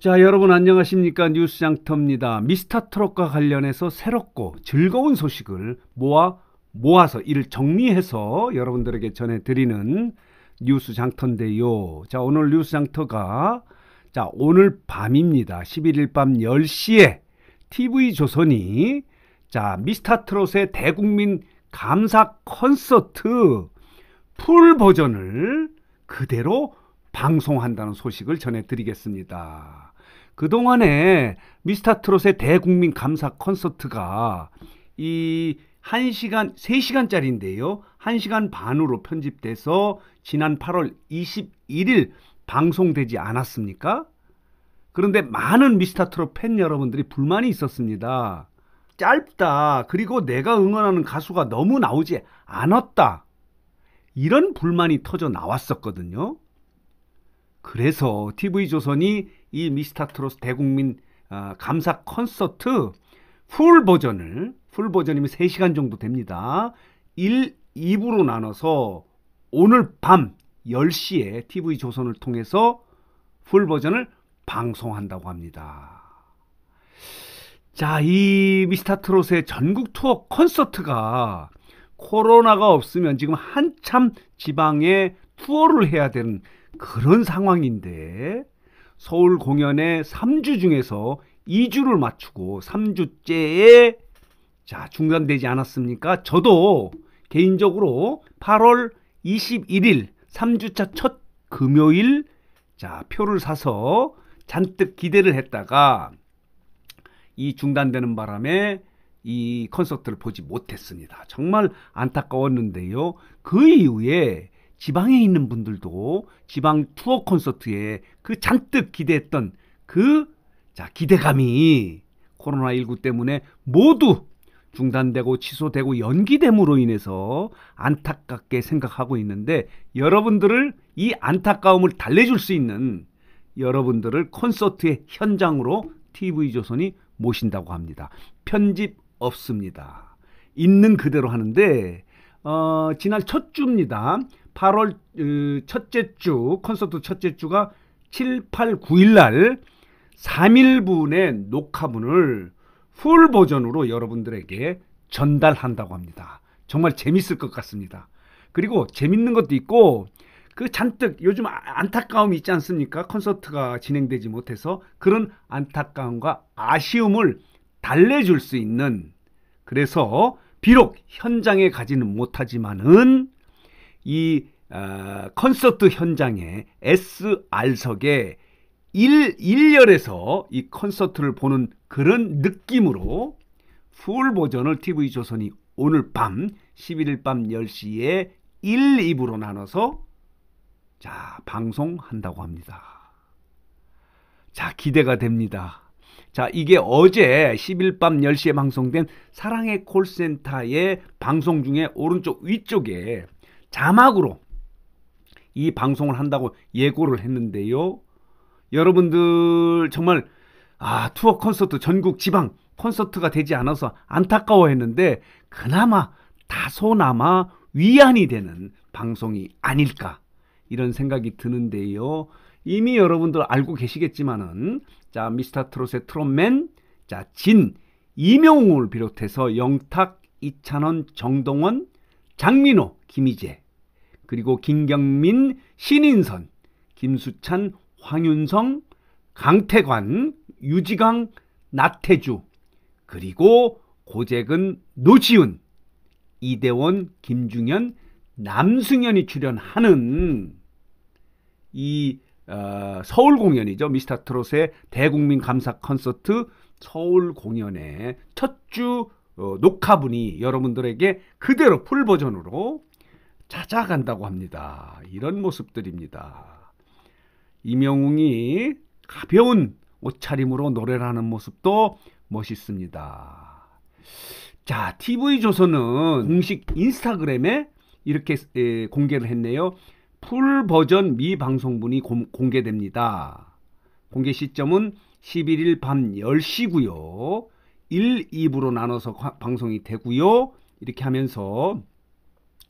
자, 여러분 안녕하십니까? 뉴스 장터입니다. 미스터 트롯과 관련해서 새롭고 즐거운 소식을 모아 모아서 이를 정리해서 여러분들에게 전해 드리는 뉴스 장터인데요. 자, 오늘 뉴스 장터가 자, 오늘 밤입니다. 11일 밤 10시에 TV 조선이 자, 미스터 트롯의 대국민 감사 콘서트 풀 버전을 그대로 방송한다는 소식을 전해 드리겠습니다. 그동안에 미스터 트롯의 대국민 감사 콘서트가 이 1시간, 3시간짜리인데요. 1시간 반으로 편집돼서 지난 8월 21일 방송되지 않았습니까? 그런데 많은 미스터 트롯 팬 여러분들이 불만이 있었습니다. 짧다. 그리고 내가 응원하는 가수가 너무 나오지 않았다. 이런 불만이 터져 나왔었거든요. 그래서 TV조선이 이 미스터 트롯 대국민 아, 감사 콘서트 풀 버전을 풀 버전이면 3시간 정도 됩니다. 1, 2부로 나눠서 오늘 밤 10시에 TV조선을 통해서 풀 버전을 방송한다고 합니다. 자, 이 미스터 트롯의 전국 투어 콘서트가 코로나가 없으면 지금 한참 지방에 투어를 해야 되는 그런 상황인데 서울 공연의 3주 중에서 2주를 맞추고 3주째에 자 중단되지 않았습니까? 저도 개인적으로 8월 21일 3주차 첫 금요일 자 표를 사서 잔뜩 기대를 했다가 이 중단되는 바람에 이 콘서트를 보지 못했습니다. 정말 안타까웠는데요. 그 이후에 지방에 있는 분들도 지방 투어 콘서트에 그 잔뜩 기대했던 그 자, 기대감이 코로나19 때문에 모두 중단되고 취소되고 연기됨으로 인해서 안타깝게 생각하고 있는데 여러분들을 이 안타까움을 달래줄 수 있는 여러분들을 콘서트의 현장으로 TV조선이 모신다고 합니다. 편집 없습니다. 있는 그대로 하는데 어, 지난 첫 주입니다. 8월 어, 첫째 주 콘서트 첫째 주가 7, 8, 9일 날 3일분의 녹화분을 풀 버전으로 여러분들에게 전달한다고 합니다. 정말 재밌을 것 같습니다. 그리고 재밌는 것도 있고 그 잔뜩 요즘 아, 안타까움이 있지 않습니까? 콘서트가 진행되지 못해서 그런 안타까움과 아쉬움을 달래줄 수 있는 그래서 비록 현장에 가지는 못하지만은 이 어, 콘서트 현장에 SR석에 1, 1열에서 이 콘서트를 보는 그런 느낌으로 풀 버전을 TV조선이 오늘 밤 11일 밤 10시에 1, 2부로 나눠서 자, 방송한다고 합니다. 자, 기대가 됩니다. 자, 이게 어제 10일 밤 10시에 방송된 사랑의 콜센터의 방송 중에 오른쪽 위쪽에 자막으로 이 방송을 한다고 예고를 했는데요. 여러분들 정말 아, 투어 콘서트 전국 지방 콘서트가 되지 않아서 안타까워했는데 그나마 다소나마 위안이 되는 방송이 아닐까 이런 생각이 드는데요. 이미 여러분들 알고 계시겠지만은 자 미스터 트롯의 트롯맨 자진 이명웅을 비롯해서 영탁 이찬원 정동원 장민호, 김희재, 그리고 김경민, 신인선, 김수찬, 황윤성, 강태관, 유지강, 나태주, 그리고 고재근, 노지훈, 이대원, 김중현, 남승현이 출연하는 이 어, 서울 공연이죠. 미스터 트롯의 대국민 감사 콘서트 서울 공연의 첫주 어, 녹화분이 여러분들에게 그대로 풀 버전으로 찾아간다고 합니다. 이런 모습들입니다. 이명웅이 가벼운 옷차림으로 노래를 하는 모습도 멋있습니다. 자, TV조선은 공식 인스타그램에 이렇게 에, 공개를 했네요. 풀 버전 미방송분이 공개됩니다. 공개 시점은 11일 밤 10시고요. 1, 2부로 나눠서 방송이 되고요. 이렇게 하면서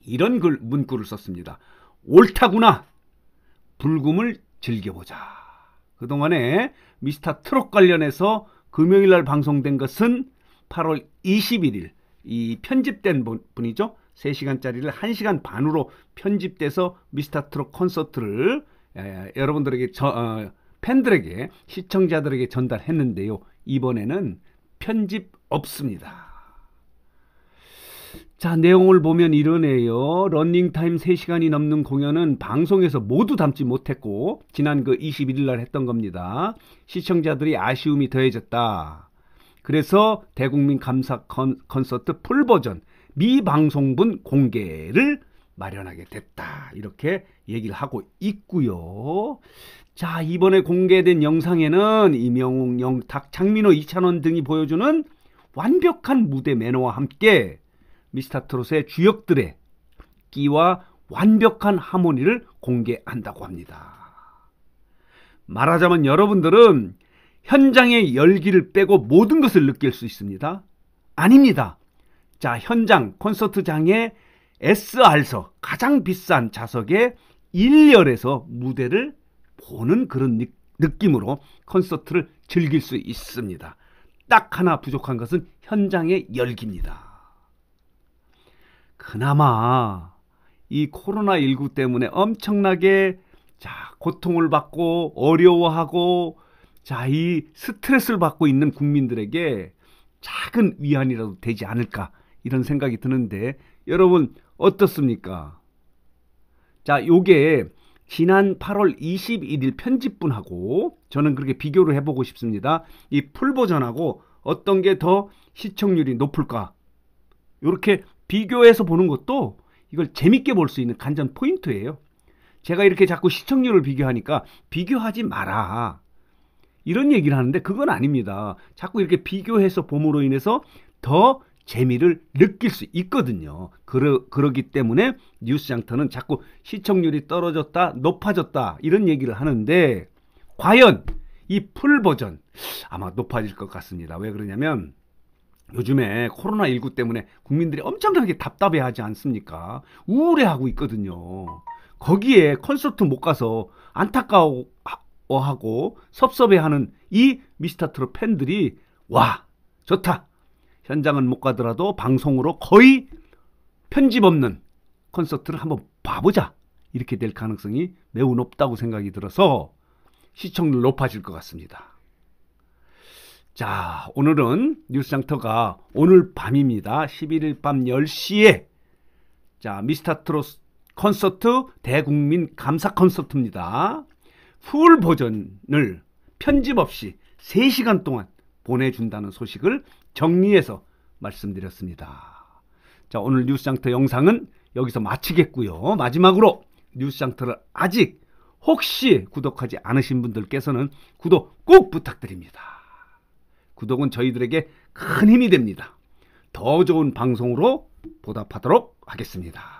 이런 글, 문구를 썼습니다. 옳다구나. 불금을 즐겨보자. 그동안에 미스터 트롯 관련해서 금요일 날 방송된 것은 8월 21일 이 편집된 분이죠. 3시간짜리를 1시간 반으로 편집돼서 미스터 트롯 콘서트를 에, 여러분들에게 저, 어, 팬들에게 시청자들에게 전달했는데요. 이번에는 편집 없습니다. 자, 내용을 보면 이러네요. 런닝타임 3시간이 넘는 공연은 방송에서 모두 담지 못했고, 지난 그 21일 날 했던 겁니다. 시청자들이 아쉬움이 더해졌다. 그래서 대국민 감사 컨, 콘서트 풀버전 미방송분 공개를 마련하게 됐다. 이렇게 얘기를 하고 있고요. 자, 이번에 공개된 영상에는 이명웅, 영탁, 장민호, 이찬원 등이 보여주는 완벽한 무대 매너와 함께 미스터 트롯의 주역들의 끼와 완벽한 하모니를 공개한다고 합니다. 말하자면 여러분들은 현장의 열기를 빼고 모든 것을 느낄 수 있습니다. 아닙니다. 자, 현장, 콘서트장의 SR석 가장 비싼 좌석에 1열에서 무대를 보는 그런 느낌으로 콘서트를 즐길 수 있습니다. 딱 하나 부족한 것은 현장의 열기입니다. 그나마 이 코로나19 때문에 엄청나게 자, 고통을 받고 어려워하고 자, 이 스트레스를 받고 있는 국민들에게 작은 위안이라도 되지 않을까 이런 생각이 드는데 여러분 어떻습니까? 자, 요게 지난 8월 21일 편집분하고 저는 그렇게 비교를 해보고 싶습니다. 이 풀버전하고 어떤 게 더 시청률이 높을까? 이렇게 비교해서 보는 것도 이걸 재밌게 볼 수 있는 간전 포인트예요. 제가 이렇게 자꾸 시청률을 비교하니까 비교하지 마라. 이런 얘기를 하는데 그건 아닙니다. 자꾸 이렇게 비교해서 봄으로 인해서 더 재미를 느낄 수 있거든요. 그러, 그러기 때문에 뉴스 장터는 자꾸 시청률이 떨어졌다, 높아졌다, 이런 얘기를 하는데, 과연 이 풀 버전, 아마 높아질 것 같습니다. 왜 그러냐면, 요즘에 코로나19 때문에 국민들이 엄청나게 답답해 하지 않습니까? 우울해 하고 있거든요. 거기에 콘서트 못 가서 안타까워하고 섭섭해 하는 이 미스터 트롯 팬들이, 와, 좋다. 현장은 못 가더라도 방송으로 거의 편집 없는 콘서트를 한번 봐보자. 이렇게 될 가능성이 매우 높다고 생각이 들어서 시청률 높아질 것 같습니다. 자, 오늘은 뉴스장터가 오늘 밤입니다. 11일 밤 10시에 자, 미스터 트롯 콘서트 대국민 감사 콘서트입니다. 풀 버전을 편집 없이 3시간 동안 보내준다는 소식을 정리해서 말씀드렸습니다. 자, 오늘 뉴스장터 영상은 여기서 마치겠고요. 마지막으로 뉴스장터를 아직 혹시 구독하지 않으신 분들께서는 구독 꼭 부탁드립니다. 구독은 저희들에게 큰 힘이 됩니다. 더 좋은 방송으로 보답하도록 하겠습니다.